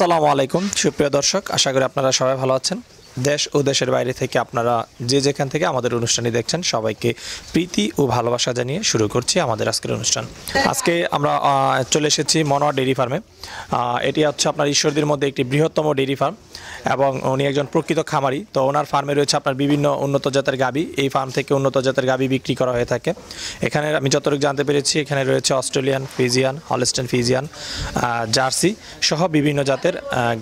আসসালামু আলাইকুম সুপ্রিয় দর্শক আশা করি আপনারা সবাই ভালো আছেন দেশ ও দেশের বাইরে থেকে আপনারা যে যেখান থেকে আমাদের অনুষ্ঠানটি দেখছেন সবাইকে প্রীতি ও ভালোবাসা জানিয়ে শুরু করছি আমাদের আজকের অনুষ্ঠান আজকে আমরা চলে এসেছি মনোয়া ডেরি ফার্মে এটি হচ্ছে আপনার ঈশ্বরদের মধ্যে একটি বৃহত্তম ডেরি ফার্ম এবং উনি একজন প্রকৃত খামারি তো ওনার ফার্মে রয়েছে আপনার বিভিন্ন উন্নত জাতের গাবি এই ফার্ম থেকে উন্নত জাতের গাবি বিক্রি করা হয়ে থাকে এখানে আমি যতটুকু জানতে পেরেছি এখানে রয়েছে Australian Friesian Holstein Friesian Jersey সহ বিভিন্ন জাতের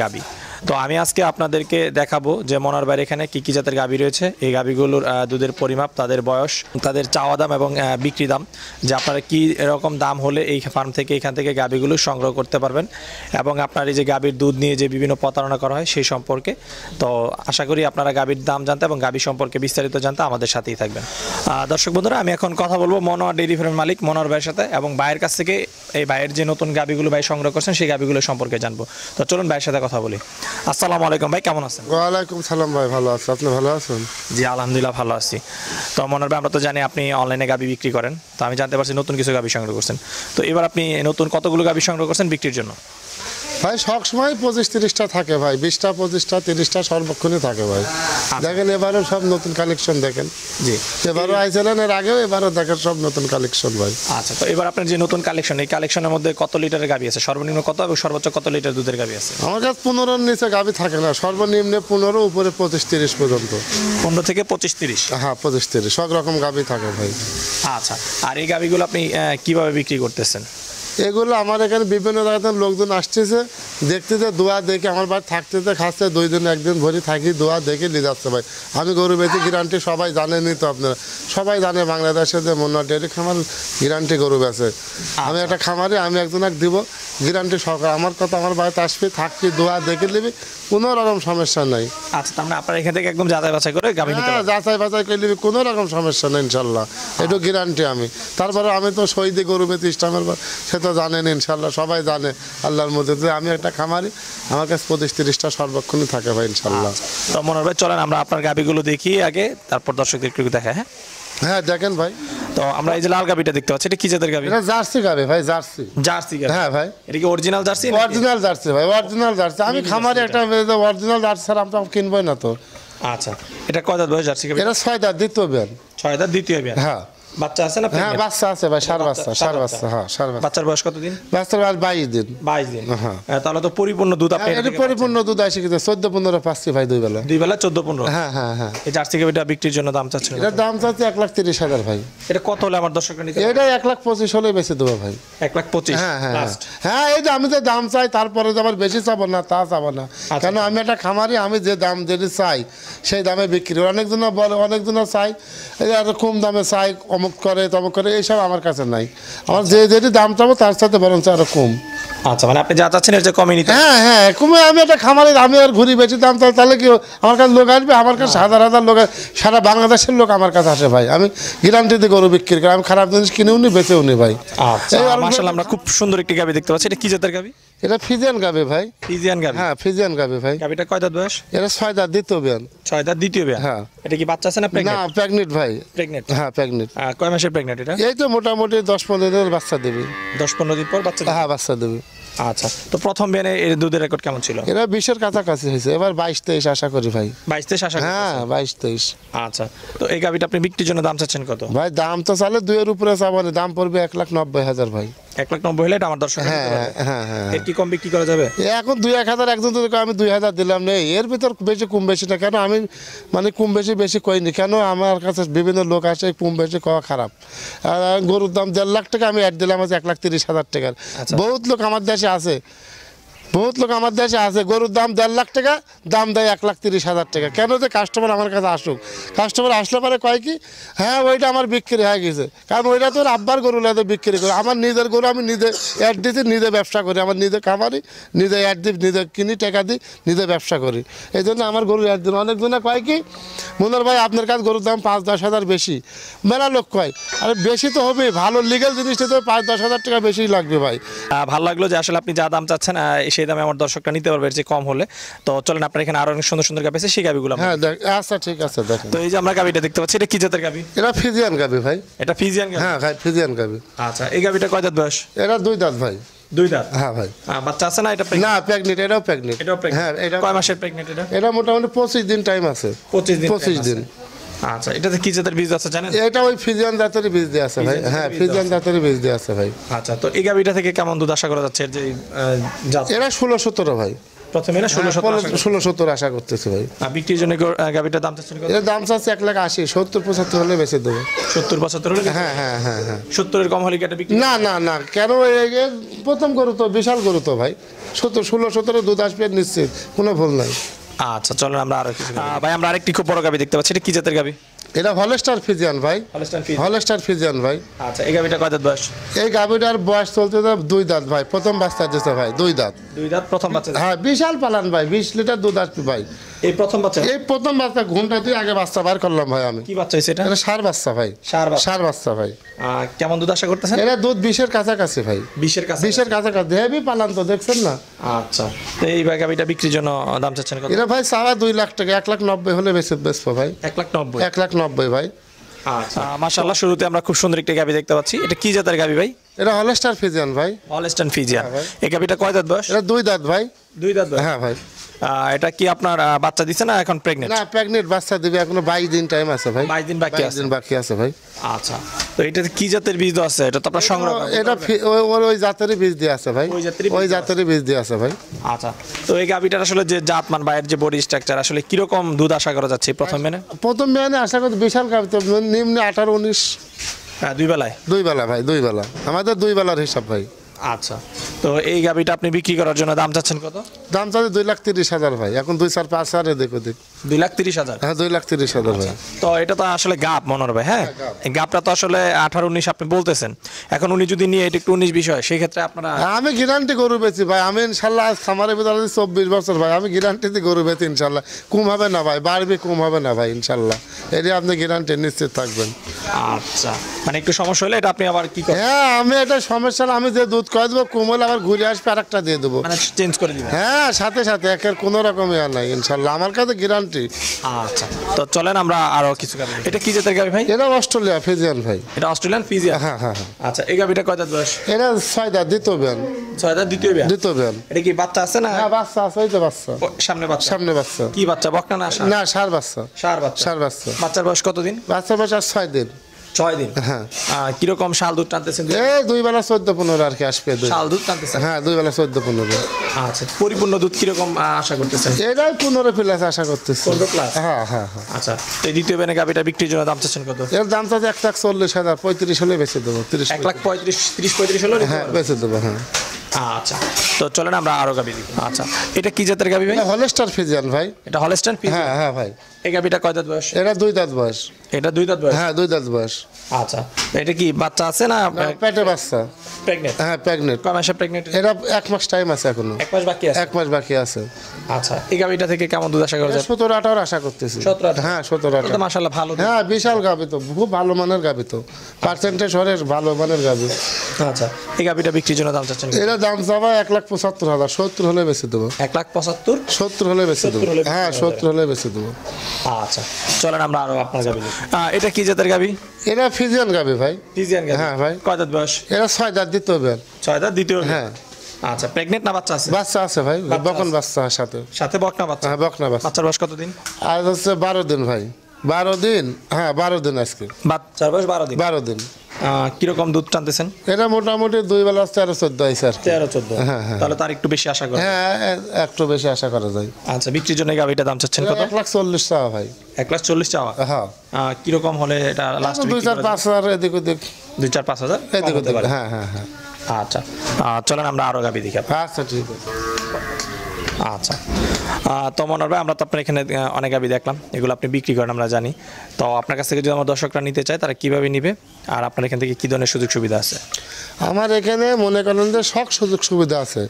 গাবি তো আমি আজকে আপনাদেরকে দেখাবো যে মনার বাইরে এখানে কী কী জাতের গাভী রয়েছে এই গাভীগুলোর দুধের পরিমাপ তাদের বয়স তাদের চাওয়া দাম এবং বিক্রি দাম যে আপনারা কী এরকম দাম হলে এই ফার্ম থেকে এখান থেকে গাভীগুলো সংগ্রহ করতে পারবেন এবং আপনার এই যে গাভীর দুধ নিয়ে যে বিভিন্ন প্রতারণা করা হয় সেই সম্পর্কে তো আশা করি আপনারা গাভীর দাম জানতে এবং গাভী সম্পর্কে বিস্তারিত জানতে আমাদের সাথেই থাকবেন দর্শক বন্ধুরা আমি এখন কথা বলবো মনোয়ার ডেইরি ফার্মের মালিক মনোয়ার ভাইয়ের সাথে এবং ভাইয়ের কাছ থেকে এই ভাইয়ের যে নতুন গাভীগুলো ভাই সংগ্রহ করছেন সেই গাভীগুলো সম্পর্কে জানবো তো চলুন ভাইয়ের সাথে কথা বলি আসসালামু আলাইকুম ভাই কেমন আছেন ওয়ালাইকুম সালাম ভাই ভালো আছি আপনি ভালো আছেন জি আলহামদুলিল্লাহ ভালো আছি তো মনে হবে আমরা তো জানি আপনি অনলাইনে গাবি বিক্রি করেন তো আমি জানতে পারছি নতুন কিছু গাবি সংগ্রহ করছেন তো এবার আপনি নতুন কতগুলো গাবি সংগ্রহ করছেন বিক্রির জন্য ভাই সবসময় পঁচিশ তিরিশটা থাকে ভাই বিশটা পঁচিশটা তিরিশটা সর্বক্ষণে থাকে ভাই আচ্ছা। দেখেন এবারও সব নতুন কালেকশন দেখেন জি এবারও আইসেলেন এর আগেও এবারও দেখেন সব নতুন কালেকশন ভাই আচ্ছা তো এবার আপনার যে নতুন কালেকশন এই কালেকশনের মধ্যে কত লিটারের গাবি আছে সর্বনিম্ন কত এবং সর্বোচ্চ কত লিটার দুধের গাবি আছে আমার কাছে পনেরোর নিচে গাবি থাকে না সর্বনিম্ন পনেরো উপরে পঁচিশ তিরিশ পর্যন্ত পনেরো থেকে পঁচিশ তিরিশ হ্যাঁ পঁচিশ তিরিশ সব রকম গাবি থাকে ভাই আচ্ছা আর এই গাবিগুলো আপনি কিভাবে বিক্রি করতেছেন এগুলো আমার এখানে বিভিন্ন জায়গাতে লোকজন আসতেছে দেখতে যে দোয়া দেখে আমার বাড়ি থাকতে যে খাচ্ছে দুই দিন একদিন ভরি থাকি দোয়া দেখে নিয়ে যাচ্ছে ভাই আমি গরু বেঁচে গ্যারান্টি সবাই জানেনি তো আপনারা সবাই জানে বাংলাদেশে যে মুন্না ডেয়ারি খামার গ্যারান্টি গরু বেঁচে আমি একটা খামারে আমি একজন এক দিব গ্যারান্টি সহকারে আমার কথা আমার বাড়িতে আসবি থাকবি দোয়া দেখে নিবি কোনো রকম সমস্যা নাই আচ্ছা তাহলে মানে আপনার এখান থেকে একদম যাচাই বাছাই করে গাবি হ্যাঁ, তো যাচাই বাছাই করে নিবি কোনো রকম সমস্যা নেই ইনশাল্লাহ একটু গ্যারান্টি আমি তারপরে আমি তো সৈদি গরু বেঁচে ইসলামের সে তো জানেন ইনশাল্লাহ সবাই জানে আল্লাহর মধ্যে আমি একটা একটা খামারি আমার কাছে পঁচিশ তিরিশটা সর্বক্ষণই থাকে ভাই ইনশাল্লাহ আচ্ছা। তো মনে ভাই চলেন আমরা আপনার গাবিগুলো দেখি আগে তারপর দর্শকদের একটু দেখা হ্যাঁ হ্যাঁ দেখেন ভাই তো আমরা এই যে লাল গাবিটা দেখতে পাচ্ছি এটা কি জাতের গাবি এটা জার্সি গাবি ভাই জার্সি জার্সি গাবি হ্যাঁ ভাই এটা কি অরিজিনাল জার্সি অরিজিনাল জার্সি ভাই অরিজিনাল জার্সি আমি খামারে একটা অরিজিনাল জার্সি ছাড়া আমরা কিনবই না তো আচ্ছা এটা কয় দাঁত ভাই জার্সি গাবি এটা ছয় দাঁত দ্বিতীয় বিয়ান ছয় দাঁত দ্বিতীয় বিয়ান হ্যাঁ বাচ্চা আছে না হ্যাঁ বাচ্চা আছে ভাই সার বাচ্চা সার বাচ্চা হ্যাঁ সার বাচ্চা বাচ্চার বয়স কতদিন বাচ্চার বয়স দিন দিন হ্যাঁ।, হ্যাঁ তাহলে তো পরিপূর্ণ দুধ আপনি হ্যাঁ, এটা পরিপূর্ণ দুধ আসে কিন্তু চোদ্দ পনেরো পাঁচটি ভাই দুই বেলা দুই বেলা চোদ্দ পনেরো হ্যাঁ হ্যাঁ হ্যাঁ এই জার্সি কেবিটা বিক্রির জন্য দাম চাচ্ছে দাম চাচ্ছে লাখ হাজার ভাই এটা কত আমার দর্শক এটা লাখ পঁচিশ হলে বেশি দেবো ভাই এক লাখ পঁচিশ হ্যাঁ হ্যাঁ হ্যাঁ এই যে আমি যে দাম চাই তারপরে তো আবার বেশি চাবো না তা চাবো না আচ্ছা। কেন আমি একটা খামারি আমি যে দাম যদি চাই সেই দামে বিক্রি অনেকজন বলে অনেকজন চাই আর কম দামে চাই কম অমুক করে তমুক করে এইসব আমার কাছে নাই আমার যে যেটি দাম চাবো তার সাথে বরঞ্চ আরও কম আচ্ছা মানে আপনি যা চাচ্ছেন এটা কমেনি হ্যাঁ হ্যাঁ কমে আমি একটা খামারে আমি আর ঘুরি বেশি দাম তাহলে তাহলে কি আমার কাছে লোক আসবে আমার কাছে হাজার হাজার লোক সারা বাংলাদেশের লোক আমার কাছে আসে ভাই আমি গ্যারান্টিতে গরু বিক্রি করি আমি খারাপ জিনিস কিনেও নি বেচেও নি ভাই আচ্ছা মার্শাল আমরা খুব সুন্দর একটি গাবি দেখতে পাচ্ছি এটা কি জাতের গাবি এটা ফিজিয়ান গাবে ভাই ফিজিয়ান গাবে হ্যাঁ ফিজিয়ান গাবে ভাই গাবিটা কয় দাঁত বয়স এটা ছয় দাঁত দ্বিতীয় বিয়ান ছয় দাঁত দ্বিতীয় বিয়ান হ্যাঁ এটা কি বাচ্চা আছে না প্রেগনেন্ট না প্রেগনেন্ট ভাই প্রেগনেন্ট হ্যাঁ প্রেগনেন্ট কয় মাসের প্রেগনেন্ট এটা এই তো মোটামুটি দশ পনেরো দিনের বাচ্চা দেবে দশ পনেরো দিন পর বাচ্চা হ্যাঁ বাচ্চা দেবে আচ্ছা তো প্রথম বিয়ানে এর দুধের রেকর্ড কেমন ছিল এরা বিশের কাছাকাছি হয়েছে এবার বাইশ তেইশ আশা করি ভাই বাইশ তেইশ আশা হ্যাঁ বাইশ তেইশ আচ্ছা তো এই গাবিটা আপনি বিক্রির জন্য দাম চাচ্ছেন কত ভাই দাম তো চালে দুয়ের উপরে চাবানে দাম পড়বে এক লাখ নব্বই হাজার ভাই হ্যাঁ, হ্যাঁ, হ্যাঁ, দুই হাজার দিলাম নেই এর ভিতর বেশি কম বেশি না কেন আমি মানে কম বেশি বেশি কইনি কেন আমার কাছে বিভিন্ন লোক আসে কম বেশি খাওয়া খারাপ গরুর দাম দেড় লাখ টাকা আমি এক দিলাম এক লাখ তিরিশ হাজার টাকার আচ্ছা। বহুত লোক আমার দেশে আছে বহুত লোক আমার দেশে আছে গরুর দাম দেড় লাখ টাকা দাম দেয় এক লাখ তিরিশ হাজার টাকা কেন যে কাস্টমার আমার কাছে আসুক কাস্টমার আসলে পরে কয় কি হ্যাঁ ওইটা আমার বিক্রি হয়ে গেছে কারণ ওইটা তো আব্বার গরু লাগে বিক্রি করে আমার নিজের গরু আমি নিজে অ্যাড দিতে নিজে ব্যবসা করি আমার নিজে খামারি নিজে অ্যাড দিই নিজে কিনি টাকা দিই নিজে ব্যবসা করি এই জন্য আমার গরু অ্যাড দিন অনেকজনে কয় কি মনের ভাই আপনার কাছে গরুর দাম পাঁচ দশ হাজার বেশি মেলা লোক কয় আরে বেশি তো হবে ভালো লিগেল জিনিসটা তো পাঁচ দশ হাজার টাকা বেশি লাগবে ভাই ভালো লাগলো যে আসলে আপনি যা দাম চাচ্ছেন এসে সেই দামে আমার দর্শকরা নিতে পারবে যে কম হলে তো চলেন আপনার এখানে আরো অনেক সুন্দর সুন্দর গাবি আছে সেই গাবিগুলো হ্যাঁ আচ্ছা ঠিক আছে দেখেন তো এই যে আমরা গাবিটা দেখতে পাচ্ছি এটা কি জাতের গাবি এটা ফিজিয়ান গাবি ভাই এটা ফিজিয়ান গাবি হ্যাঁ ভাই ফিজিয়ান গাবি আচ্ছা এই গাবিটা কয় দাঁত বয়স এটা দুই দাঁত ভাই দুই দাঁত হ্যাঁ ভাই হ্যাঁ বাচ্চা আছে না এটা না প্রেগনেন্ট এটাও প্রেগনেন্ট এটাও প্রেগনেন্ট হ্যাঁ এটা কয় মাসের প্রেগনেন্ট এটা এটা মোটামুটি পঁচিশ দিন টাইম আছে পঁচিশ দিন পঁচিশ দিন আচ্ছা এটাতে কি জাতের বীজ আছে জানেন এটা ওই ফিজিয়ান জাতের বীজ দিয়ে আছে ভাই হ্যাঁ ফিজিয়ান জাতের বীজ দিয়ে আছে ভাই আচ্ছা তো এই গাবিটা থেকে কেমন দুধ আশা করা যাচ্ছে যে এরা ষোলো সতেরো ভাই প্রথমে না হ্যাঁ, ষোলো সতেরো ষোলো সত্তর আশা করতেছে ভাই আর বিক্রির জন্য গাবিটা দাম চাচ্ছেন এর দাম চাচ্ছে এক লাখ আশি সত্তর পঁচাত্তর হলে বেঁচে দেবে সত্তর পঁচাত্তর হলে হ্যাঁ হ্যাঁ হ্যাঁ হ্যাঁ সত্তরের কম হলে কেটে বিক্রি না না না কেন প্রথম গরু তো বিশাল গরু তো ভাই সত্তর ষোলো সতেরো দুধ আসবে নিশ্চিত কোনো ভুল নাই আচ্ছা চলেন আমরা আরো কিছু ভাই আমরা আরেকটি খুব বড় গাবি দেখতে পাচ্ছি এটা কি জাতের গাবি এটা হলস্টার ফিজিয়ান ভাই হলস্টার ফিজিয়ান ভাই আচ্ছা এই গাবিটা কয় দাঁত বয়স এই গাবিটার বয়স চলতে দুই দাঁত ভাই প্রথম বাচ্চা দিতে ভাই দুই দাঁত দুই দাঁত প্রথম বাচ্চা হ্যাঁ বিশাল পালান ভাই বিশ লিটার দুধ আসবে ভাই এই প্রথম বাচ্চা এই প্রথম বাচ্চা ঘুমটা দিয়ে আগে বাচ্চা বার করলাম ভাই আমি কি বাচ্চা হইছে এটা এটা সার বাচ্চা ভাই সার সার বাচ্চা ভাই কেমন দুধ আশা করতেছেন এটা দুধ বিশের কাছাকাছি ভাই বিশের কাছে বিশের কাছাকাছি হেভি পালান তো দেখছেন না আচ্ছা তো এই ব্যাগ আমিটা বিক্রির জন্য দাম চাচ্ছেন কত এটা ভাই সাড়ে দুই লাখ টাকা এক লাখ নব্বই হলে বেশি বেচবো ভাই এক লাখ নব্বই এক লাখ নব্বই ভাই আচ্ছা মাশাল্লাহ শুরুতে আমরা খুব সুন্দর একটা গাবি দেখতে পাচ্ছি এটা কি জাতের গাবি ভাই এটা হলস্টার ফিজিয়ান ভাই হলস্টার ফিজিয়ান হ্যাঁ এই গাবিটা কয় দাঁত বয়স এটা দুই দাঁত ভাই দুই দাঁত হ্যাঁ ভাই এটা কি আপনার বাচ্চা দিছে না এখন প্রেগনেন্ট না প্রেগনেন্ট বাচ্চা দিবে এখনো 22 দিন টাইম আছে ভাই 22 দিন বাকি আছে দিন বাকি আছে ভাই আচ্ছা তো এটা কি জাতের বীজ আছে এটা তো আপনার সংগ্রহ এটা ওই ওই জাতের বীজ দিয়ে আছে ভাই ওই জাতের বীজ দিয়ে আছে ভাই আচ্ছা তো এই গাবিটার আসলে যে জাতমান বাইরের যে বডি স্ট্রাকচার আসলে কি রকম দুধ আশা করা যাচ্ছে প্রথম মেনে প্রথম মেনে আশা করতে বিশাল গাবি তো নিম্ন 18 19 হ্যাঁ দুই বেলায় দুই বেলা ভাই দুই বেলা আমাদের দুই বেলার হিসাব ভাই আচ্ছা তো এই গাভীটা আপনি বিক্রি করার জন্য দাম চাচ্ছেন কত দাম চাচ্ছে দুই লাখ তিরিশ হাজার ভাই এখন দুই চার পাঁচ হাজারে দেখো দেখ দুই লাখ তিরিশ হাজার হ্যাঁ দুই লাখ তিরিশ হাজার তো এটা তো আসলে গাপ হ্যাঁ, হ্যাঁ গাপটা তো আসলে আঠারো উনিশ আপনি বলতেছেন এখন উনি যদি নিয়ে এটা একটু উনিশ বিষয় সেই ক্ষেত্রে আপনারা হ্যাঁ, আমি গ্যারান্টি গরু ভাই আমি ইনশাল্লাহ খামারে ভিতরে চব্বিশ বছর ভাই আমি গরু ইনশাল্লাহ কম হবে না ভাই বাড়বে কম হবে না ভাই ইনশাল্লাহ এটা আপনি গ্যারান্টি নিশ্চিত থাকবেন আচ্ছা মানে একটু সমস্যা হলে এটা আপনি আবার কি হ্যাঁ আমি এটা সমস্যা আমি যে দুধ করে দেবো কোমল আবার ঘুরে আসবে আর একটা দিয়ে দেবো মানে চেঞ্জ করে দিবেন হ্যাঁ সাথে সাথে একের কোনো আর নাই ইনশাল্লাহ আমার কাছে গ্যারান্টি কান্ট্রি আচ্ছা তো চলেন আমরা আরো কিছু গাভি এটা কি জাতের গাভি ভাই এটা অস্ট্রেলিয়া ফিজিয়ান ভাই এটা অস্ট্রেলিয়ান ফিজিয়ান হ্যাঁ হ্যাঁ, হ্যাঁ। আচ্ছা এই গাভিটা কয় দাঁত বয়স এটা ছয় দাঁত দ্বিতীয় ব্যান ছয় দাঁত দ্বিতীয় ব্যান দ্বিতীয় ব্যান এটা কি বাচ্চা আছে না হ্যাঁ বাচ্চা আছে ওই তো বাচ্চা সামনে বাচ্চা সামনে বাচ্চা কি বাচ্চা বকনা না না সার বাচ্চা সার বাচ্চা সার বাচ্চা বাচ্চার বয়স কত দিন বাচ্চার বয়স আর ছয় দিন ছয় দিন হ্যাঁ কিরকম শাল দুধ টানতেছেন এই দুই বেলা চোদ্দ পনেরো আর কি আসবে শাল দুধ টানতেছেন হ্যাঁ দুই বেলা চোদ্দ পনেরো আচ্ছা পরিপূর্ণ দুধ কিরকম আশা করতেছেন এটাই পনেরো প্লাস আশা করতেছি পনেরো প্লাস হ্যাঁ, হ্যাঁ হ্যাঁ আচ্ছা এই দ্বিতীয় বেনে গাবিটা বিক্রির জন্য দাম চাচ্ছেন কত এর দাম চাচ্ছে এক লাখ চল্লিশ হাজার পঁয়ত্রিশ হলে বেঁচে দেবো তিরিশ এক লাখ পঁয়ত্রিশ তিরিশ পঁয়ত্রিশ হলে হ্যাঁ বেঁচে দেবো হ্যাঁ আচ্ছা।, আচ্ছা তো চলেন আমরা আরো গাবি দিব আচ্ছা এটা কি জাতের গাবি ভাই হলস্টার ফিজিয়ান ভাই এটা হলস্টার ফিজিয়ান হ্যাঁ হ্যাঁ ভাই এই গাবিটা কয় দাঁত বয়স এটা দুই দাঁত বয়স এটা দুই দাঁত বয়স হ্যাঁ দুই দাঁত বয়স আচ্ছা এটা কি বাচ্চা আছে না পেটে বাচ্চা প্রেগনেন্ট হ্যাঁ প্রেগনেন্ট কয় মাসে প্রেগনেন্ট এটা এক মাস টাইম আছে এখনো এক মাস বাকি আছে এক মাস বাকি আছে আচ্ছা এই গাবিটা থেকে কেমন দুধ আশা করা যায় 17 18 আশা করতেছি 17 হ্যাঁ 17 18 তো মাশাআল্লাহ ভালো হ্যাঁ বিশাল গাবি তো খুব ভালো মানের গাবি তো পার্সেন্টেজ আচ্ছা। হরের ভালো মানের গাবি আচ্ছা এই গাবিটা বিক্রির জন্য দাম চাচ্ছেন এটা দাম যাবা এক লাখ পঁচাত্তর হাজার সত্তর হলে বেঁচে দেবো এক লাখ পঁচাত্তর সত্তর হলে বেঁচে দেবো হ্যাঁ সত্তর হলে হ্যাঁ, বেঁচে দেবো আচ্ছা চলেন আমরা আরো আপনার গাবি এটা কি জাতের গাবি এটা ফিজিয়ান গাবি ভাই ফিজিয়ান গাবি হ্যাঁ ভাই কয় দাঁত বয়স এটা ছয় দাঁত দিতে হবে ছয় দাঁত দিতে হবে হ্যাঁ আচ্ছা প্রেগনেন্ট না বাচ্চা আছে বাচ্চা আছে ভাই বকন বাচ্চা সাথে সাথে বকনা বাচ্চা হ্যাঁ বকনা বাচ্চা বাচ্চার বয়স কতদিন আজ হচ্ছে বারো দিন ভাই বারো দিন হ্যাঁ বারো দিন আজকে বাচ্চার বয়স বারো দিন বারো দিন কিরকম দুধ টানতেছেন এটা মোটামুটি দুই বেলা তেরো চোদ্দ হয় স্যার তেরো চোদ্দ হ্যাঁ, হ্যাঁ, হ্যাঁ। তাহলে তার একটু বেশি আশা করা হ্যাঁ একটু বেশি আশা করা যায় আচ্ছা বিক্রির জন্য গাভিটা দাম চাচ্ছেন কত এক লাখ চল্লিশ টাকা ভাই এক লাখ চল্লিশ টাকা হ্যাঁ কিরকম হলে এটা লাস্ট দুই চার পাঁচ হাজার এদিক ওদিক দুই চার পাঁচ হাজার এদিক ওদিক হ্যাঁ হ্যাঁ হ্যাঁ আচ্ছা চলেন আমরা আরও গাভি দেখি আচ্ছা ঠিক আছে আচ্ছা তো মনোর ভাই আমরা তো আপনার এখানে অনেক গাবি দেখলাম এগুলো আপনি বিক্রি করেন আমরা জানি তো আপনার কাছ থেকে যদি আমার দর্শকরা নিতে চায় তারা কীভাবে নিবে আর আপনার এখান থেকে কী ধরনের সুযোগ সুবিধা আছে আমার এখানে মনে করেন যে সব সুযোগ সুবিধা আছে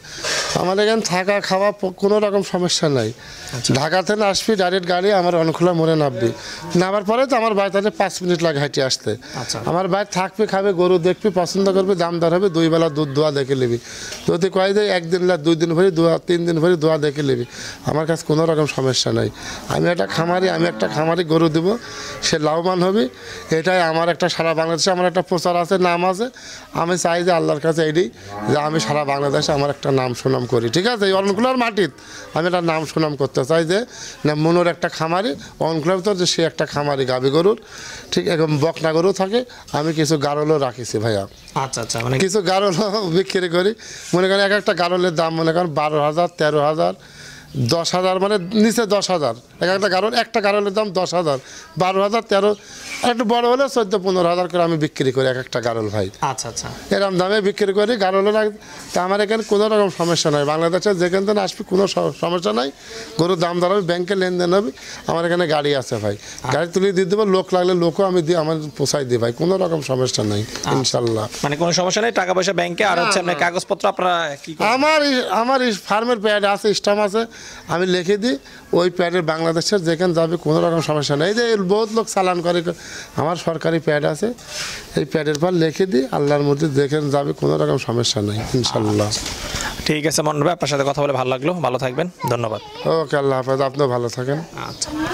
আমার এখানে থাকা খাওয়া কোনো রকম সমস্যা নাই আচ্ছা। ঢাকা থেকে আসবি ডাইরেক্ট গাড়ি আমার অনখোলা মনে নামবি নামার পরে তো আমার বাড়ি তাহলে পাঁচ মিনিট লাগে হাঁটি আসতে আচ্ছা। আমার বাড়ি থাকবি খাবে গরু দেখবি পছন্দ করবি দাম দর হবে দুই বেলা দুধ দোয়া দেখে নিবি যদি কয় যে একদিন না দুই দিন ভরি দোয়া তিন দিন ভরি দোয়া দেখে নিবি আমার কাছে কোনো রকম সমস্যা নাই আমি একটা খামারি আমি একটা খামারি গরু দেবো সে লাভবান হবে এটাই আমার একটা সারা বাংলাদেশ বাংলাদেশে আমার একটা প্রচার আছে নাম আছে আমি চাই যে আল্লাহর কাছে এটি যে আমি সারা বাংলাদেশে আমার একটা নাম সুনাম করি ঠিক আছে এই অনকুলার মাটির আমি একটা নাম সুনাম করতে চাই যে না মনোর একটা খামারি অনকুলার ভিতর যে সে একটা খামারি গাবি গরুর ঠিক এরকম বকনা গরু থাকে আমি কিছু গারলও রাখিছি ভাইয়া আচ্ছা আচ্ছা মানে কিছু গারলও বিক্রি করি মনে করেন এক একটা গারলের দাম মনে করেন বারো হাজার তেরো হাজার দশ হাজার মানে নিচে দশ হাজার এক একটা গারল একটা গারলের দাম দশ হাজার বারো হাজার তেরো একটু বড় হলে চোদ্দ পনেরো হাজার করে আমি বিক্রি করি এক একটা গারল ভাই আচ্ছা আচ্ছা এরকম দামে বিক্রি করি গারলের তা আমার এখানে কোনো রকম সমস্যা নাই বাংলাদেশে যেখান থেকে আসবে কোনো সমস্যা নাই গরুর দাম দাঁড়াবে ব্যাংকে লেনদেন হবে আমার এখানে গাড়ি আছে ভাই আচ্ছা। গাড়ি তুলে দিয়ে দেবো লোক লাগলে লোকও আমি দিই আমার পোষাই দিই ভাই কোনো রকম সমস্যা নাই আচ্ছা। ইনশাল্লাহ মানে কোনো সমস্যা নেই টাকা পয়সা ব্যাংকে আর হচ্ছে আপনার কাগজপত্র আপনারা আমার আমার ফার্মের প্যাড আছে স্টাম্প আছে আমি লিখে দিই ওই প্যাডের বাংলাদেশের যেখানে যাবে কোনো রকম সমস্যা নেই যে বহুত লোক চালান করে আমার সরকারি প্যাড আছে এই প্যাডের পর লিখে দিই আল্লাহর মধ্যে যেখানে যাবে কোনো রকম সমস্যা নেই ইনশাল্লাহ আচ্ছা, ঠিক আছে মন্ডবে আপনার সাথে কথা বলে ভালো লাগলো ভালো থাকবেন ধন্যবাদ ওকে আল্লাহ হাফেজ আপনিও ভালো থাকেন আচ্ছা